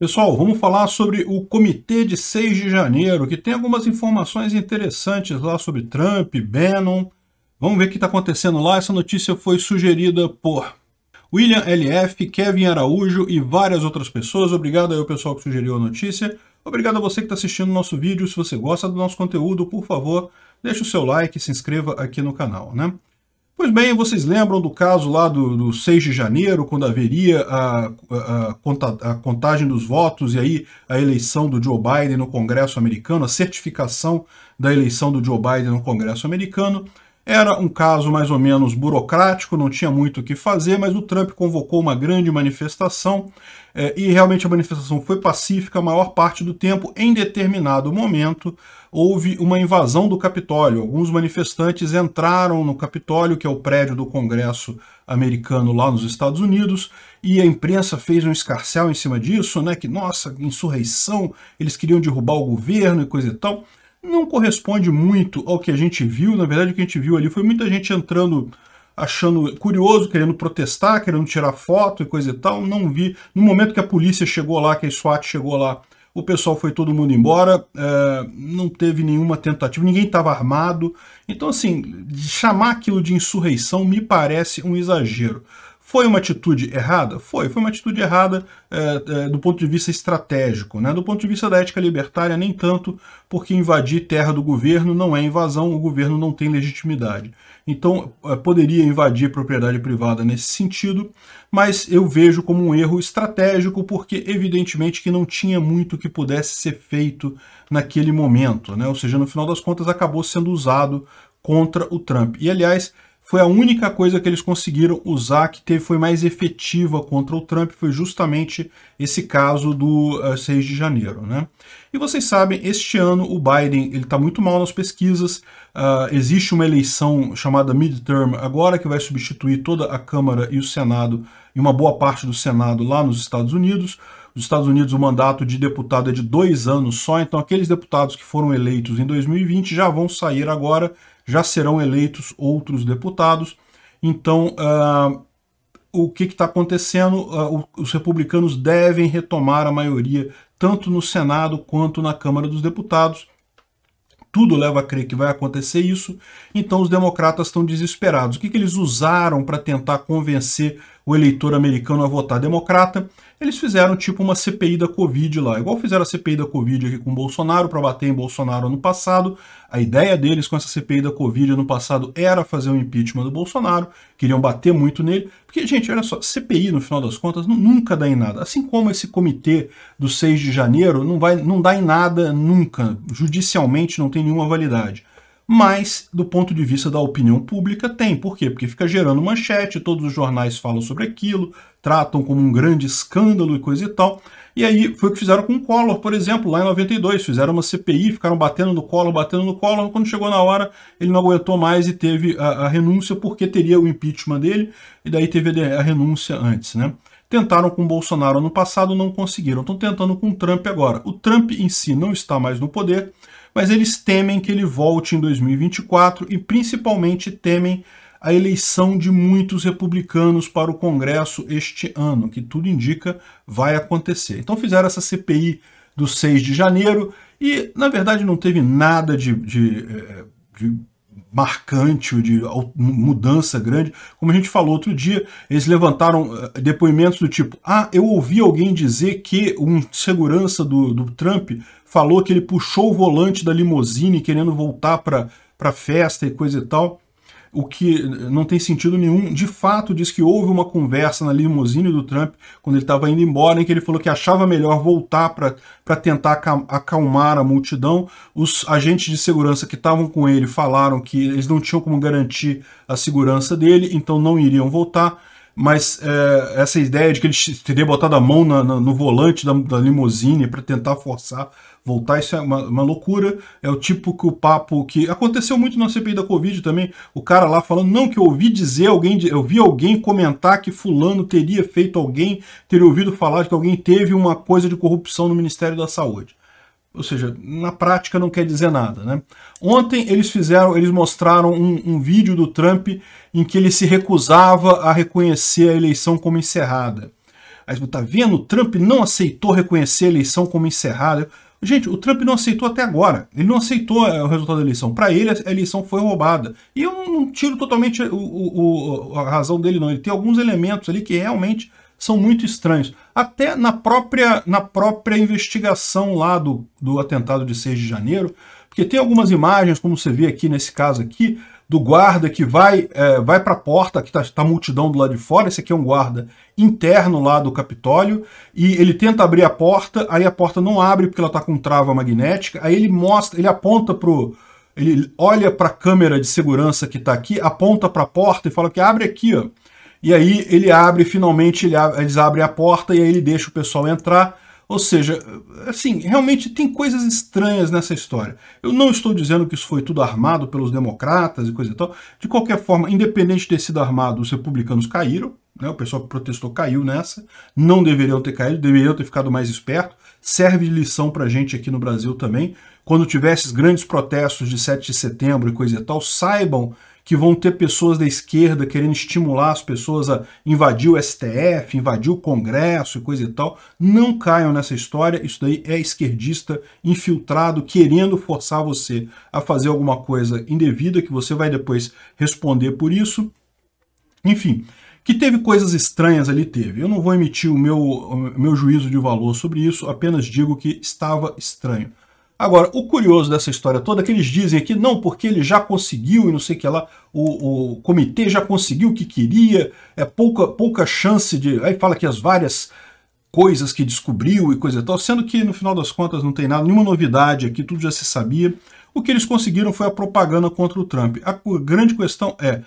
Pessoal, vamos falar sobre o Comitê de 6 de Janeiro, que tem algumas informações interessantes lá sobre Trump, Bannon. Vamos ver o que está acontecendo lá. Essa notícia foi sugerida por William LF, Kevin Araújo e várias outras pessoas. Obrigado aí ao pessoal que sugeriu a notícia. Obrigado a você que está assistindo o nosso vídeo. Se você gosta do nosso conteúdo, por favor, deixe o seu like e se inscreva aqui no canal. Né? Pois bem, vocês lembram do caso lá do, do 6 de janeiro, quando haveria a, a, a, contagem dos votos e aí a eleição do Joe Biden no Congresso americano, a certificação da eleição do Joe Biden no Congresso americano. Era um caso mais ou menos burocrático, não tinha muito o que fazer, mas o Trump convocou uma grande manifestação é, e realmente a manifestação foi pacífica a maior parte do tempo. Em determinado momento, houve uma invasão do Capitólio. Alguns manifestantes entraram no Capitólio, que é o prédio do Congresso americano lá nos Estados Unidos, e a imprensa fez um escarcel em cima disso, né? Que, nossa, insurreição, eles queriam derrubar o governo e coisa e tal não corresponde muito ao que a gente viu. Na verdade, o que a gente viu ali foi muita gente entrando achando curioso, querendo protestar, querendo tirar foto e coisa e tal. Não vi. No momento que a polícia chegou lá, que a SWAT chegou lá, o pessoal foi todo mundo embora, é, não teve nenhuma tentativa, ninguém estava armado. Então, assim, chamar aquilo de insurreição me parece um exagero. Foi uma atitude errada? Foi, foi uma atitude errada é, é, do ponto de vista estratégico. Né? Do ponto de vista da ética libertária, nem tanto, porque invadir terra do governo não é invasão, o governo não tem legitimidade. Então, é, poderia invadir propriedade privada nesse sentido, mas eu vejo como um erro estratégico, porque evidentemente que não tinha muito que pudesse ser feito naquele momento. Né? Ou seja, no final das contas, acabou sendo usado contra o Trump. E, aliás, foi a única coisa que eles conseguiram usar que teve, foi mais efetiva contra o Trump, foi justamente esse caso do uh, eh, 6 de janeiro. Né? E vocês sabem, este ano o Biden está muito mal nas pesquisas, uh, existe uma eleição chamada midterm agora que vai substituir toda a Câmara e o Senado, e uma boa parte do Senado lá nos Estados Unidos, nos Estados Unidos o mandato de deputado é de dois anos só, então aqueles deputados que foram eleitos em 2020 já vão sair agora já serão eleitos outros deputados. Então, uh, o que está acontecendo? Uh, os republicanos devem retomar a maioria, tanto no Senado quanto na Câmara dos Deputados. Tudo leva a crer que vai acontecer isso, então os democratas estão desesperados. O que, que eles usaram para tentar convencer o eleitor americano a votar democrata, eles fizeram tipo uma CPI da Covid lá, igual fizeram a CPI da Covid aqui com o Bolsonaro para bater em Bolsonaro ano passado. A ideia deles com essa CPI da Covid no passado era fazer um impeachment do Bolsonaro, queriam bater muito nele. Porque, gente, olha só, CPI, no final das contas, nunca dá em nada. Assim como esse comitê do 6 de janeiro não, vai, não dá em nada nunca. Judicialmente não tem nenhuma validade mas do ponto de vista da opinião pública tem. Por quê? Porque fica gerando manchete, todos os jornais falam sobre aquilo, tratam como um grande escândalo e coisa e tal. E aí foi o que fizeram com o Collor, por exemplo, lá em 92. Fizeram uma CPI, ficaram batendo no Collor, batendo no Collor. Quando chegou na hora, ele não aguentou mais e teve a, a renúncia, porque teria o impeachment dele, e daí teve a renúncia antes, né? Tentaram com Bolsonaro no passado, não conseguiram. Estão tentando com o Trump agora. O Trump em si não está mais no poder, mas eles temem que ele volte em 2024 e principalmente temem a eleição de muitos republicanos para o Congresso este ano, que tudo indica vai acontecer. Então fizeram essa CPI do 6 de janeiro e, na verdade, não teve nada de, de, eh, de marcante, ou de mudança grande. Como a gente falou outro dia, eles levantaram eh, depoimentos do tipo: ah, eu ouvi alguém dizer que um segurança do, do Trump falou que ele puxou o volante da limusine querendo voltar para a festa e coisa e tal o que não tem sentido nenhum. De fato, diz que houve uma conversa na limusine do Trump quando ele estava indo embora, em que ele falou que achava melhor voltar para tentar acalmar a multidão. Os agentes de segurança que estavam com ele falaram que eles não tinham como garantir a segurança dele, então não iriam voltar mas é, essa ideia de que ele teria botado a mão na, na, no volante da, da limusine para tentar forçar voltar, isso é uma, uma, loucura. É o tipo que o papo que aconteceu muito na CPI da Covid também. O cara lá falando, não, que eu ouvi dizer alguém, eu vi alguém comentar que fulano teria feito alguém, teria ouvido falar de que alguém teve uma coisa de corrupção no Ministério da Saúde ou seja, na prática não quer dizer nada. Né? Ontem eles fizeram, eles mostraram um, um, vídeo do Trump em que ele se recusava a reconhecer a eleição como encerrada. Aí tá vendo, o Trump não aceitou reconhecer a eleição como encerrada. Gente, o Trump não aceitou até agora. Ele não aceitou eh, o resultado da eleição. Para ele, a eleição foi roubada. E eu não tiro totalmente o, o, a razão dele, não. Ele tem alguns elementos ali que realmente são muito estranhos. Até na própria, na própria investigação lá do, do atentado de 6 de janeiro, porque tem algumas imagens, como você vê aqui nesse caso aqui, do guarda que vai, é, vai para a porta, que está tá multidão do lado de fora, esse aqui é um guarda interno lá do Capitólio, e ele tenta abrir a porta, aí a porta não abre porque ela está com trava magnética, aí ele mostra, ele aponta pro ele olha para a câmera de segurança que está aqui, aponta para a porta e fala que abre aqui, ó. E aí ele abre, finalmente ele eles abrem a porta e aí ele deixa o pessoal entrar. Ou seja, assim, realmente tem coisas estranhas nessa história. Eu não estou dizendo que isso foi tudo armado pelos democratas e coisa e tal. De qualquer forma, independente de ter sido armado, os republicanos caíram. Né? O pessoal que protestou caiu nessa. Não deveriam ter caído, deveriam ter ficado mais esperto. Serve de lição para gente aqui no Brasil também. Quando tiver esses grandes protestos de 7 de setembro e coisa e tal, saibam que vão ter pessoas da esquerda querendo estimular as pessoas a invadir o STF, invadir o Congresso e coisa e tal. Não caiam nessa história, isso daí é esquerdista infiltrado querendo forçar você a fazer alguma coisa indevida que você vai depois responder por isso. Enfim, que teve coisas estranhas ali, teve. Eu não vou emitir o meu, o meu juízo de valor sobre isso, apenas digo que estava estranho. Agora, o curioso dessa história toda é que eles dizem aqui, não, porque ele já conseguiu e não sei o que lá, o, o comitê já conseguiu o que queria, é pouca, pouca chance de. Aí fala que as várias coisas que descobriu e coisa e tal, sendo que no final das contas não tem nada, nenhuma novidade aqui, tudo já se sabia. O que eles conseguiram foi a propaganda contra o Trump. A grande questão é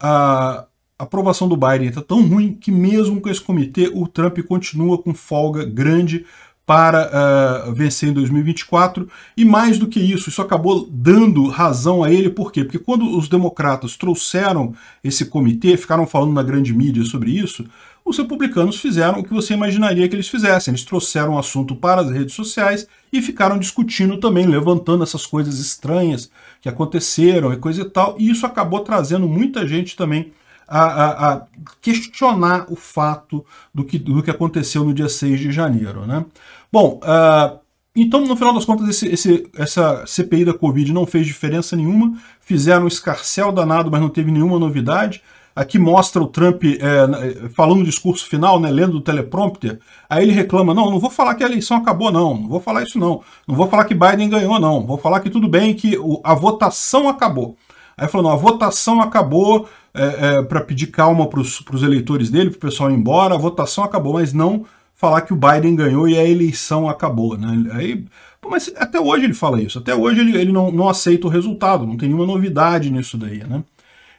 a aprovação do Biden está tão ruim que mesmo com esse comitê o Trump continua com folga grande para uh, vencer em 2024. E mais do que isso, isso acabou dando razão a ele, por quê? Porque quando os democratas trouxeram esse comitê, ficaram falando na grande mídia sobre isso, os republicanos fizeram o que você imaginaria que eles fizessem. Eles trouxeram o assunto para as redes sociais e ficaram discutindo também, levantando essas coisas estranhas que aconteceram e coisa e tal. E isso acabou trazendo muita gente também a, a, a questionar o fato do que, do que aconteceu no dia 6 de janeiro. Né? Bom, uh, então, no final das contas, esse, esse, essa CPI da Covid não fez diferença nenhuma, fizeram um escarcel danado, mas não teve nenhuma novidade. Aqui mostra o Trump é, falando o discurso final, né, lendo o teleprompter. Aí ele reclama: não, não vou falar que a eleição acabou, não, não vou falar isso, não. Não vou falar que Biden ganhou, não. Vou falar que tudo bem, que a votação acabou. Aí falou, não, a votação acabou é, é, para pedir calma para os eleitores dele, para o pessoal ir embora, a votação acabou, mas não falar que o Biden ganhou e a eleição acabou. Né? Aí, mas até hoje ele fala isso, até hoje ele, ele não, não aceita o resultado, não tem nenhuma novidade nisso daí. Né?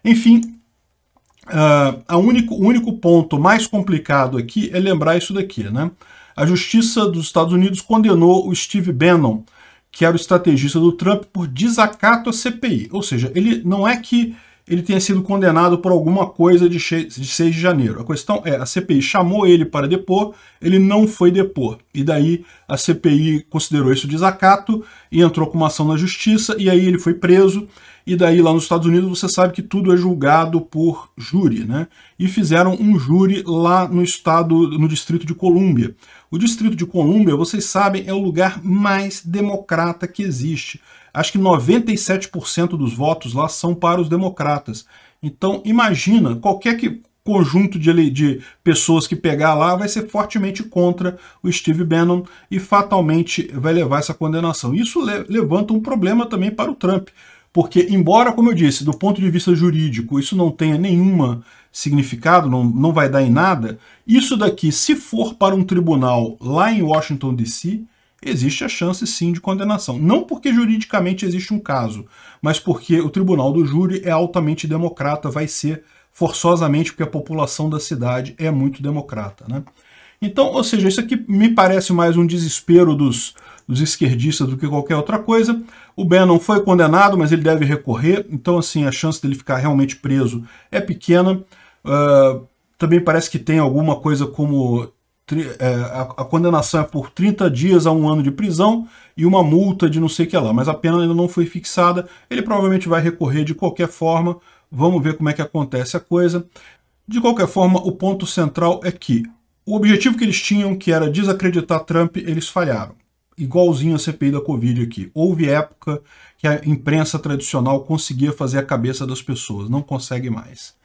Enfim, Uh, a único, o único ponto mais complicado aqui é lembrar isso daqui, né? A Justiça dos Estados Unidos condenou o Steve Bannon que era o estrategista do Trump por desacato à CPI. Ou seja, ele não é que ele tenha sido condenado por alguma coisa de 6 de janeiro. A questão é, a CPI chamou ele para depor, ele não foi depor. E daí a CPI considerou isso desacato e entrou com uma ação na justiça, e aí ele foi preso e daí lá nos Estados Unidos você sabe que tudo é julgado por júri, né? E fizeram um júri lá no estado, no Distrito de Colômbia. O Distrito de Colômbia, vocês sabem, é o lugar mais democrata que existe. Acho que 97% dos votos lá são para os democratas. Então imagina, qualquer que, conjunto de, de, pessoas que pegar lá vai ser fortemente contra o Steve Bannon e fatalmente vai levar essa condenação. Isso le, levanta um problema também para o Trump, porque, embora, como eu disse, do ponto de vista jurídico, isso não tenha nenhum significado, não, não vai dar em nada, isso daqui, se for para um tribunal lá em Washington, D.C., existe a chance sim de condenação. Não porque juridicamente existe um caso, mas porque o tribunal do júri é altamente democrata, vai ser forçosamente porque a população da cidade é muito democrata. Né? Então, ou seja, isso aqui me parece mais um desespero dos, dos esquerdistas do que qualquer outra coisa. O Bannon foi condenado, mas ele deve recorrer, então assim a chance dele ficar realmente preso é pequena. Uh, também parece que tem alguma coisa como é, a, condenação é por 30 dias a um ano de prisão e uma multa de não sei o que lá, mas a pena ainda não foi fixada, ele provavelmente vai recorrer de qualquer forma, vamos ver como é que acontece a coisa. De qualquer forma, o ponto central é que o objetivo que eles tinham, que era desacreditar Trump, eles falharam igualzinho a CPI da Covid aqui. Houve época que a imprensa tradicional conseguia fazer a cabeça das pessoas, não consegue mais.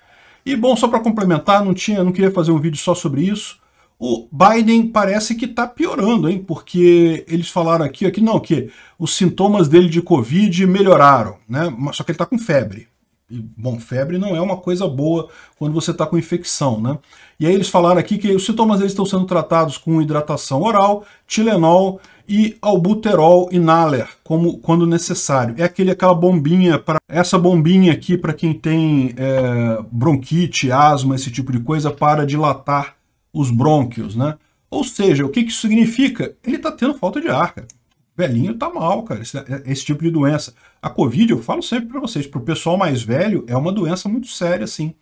E bom, só para complementar, não tinha, não queria fazer um vídeo só sobre isso. O Biden parece que está piorando, hein? Porque eles falaram aqui, aqui não, que os sintomas dele de Covid melhoraram, né? Só que ele está com febre. E, bom, febre não é uma coisa boa quando você está com infecção, né? E aí eles falaram aqui que os sintomas eles estão sendo tratados com hidratação oral, Tilenol e albuterol inaler, como quando necessário. É aquele aquela bombinha para essa bombinha aqui para quem tem é, bronquite, asma, esse tipo de coisa para dilatar os brônquios, né? Ou seja, o que, que isso significa? Ele está tendo falta de ar, cara velhinho tá mal, cara, esse, esse tipo de doença. A Covid, eu falo sempre para vocês, pro pessoal mais velho, é uma doença muito séria, assim.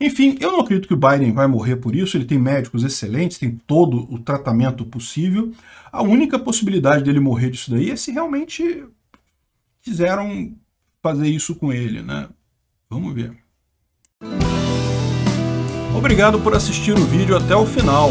Enfim, eu não acredito que o Biden vai morrer por isso, ele tem médicos excelentes, tem todo o tratamento possível. A única possibilidade dele morrer disso daí é se realmente quiseram fazer isso com ele, né? Vamos ver. Obrigado por assistir o vídeo até o final.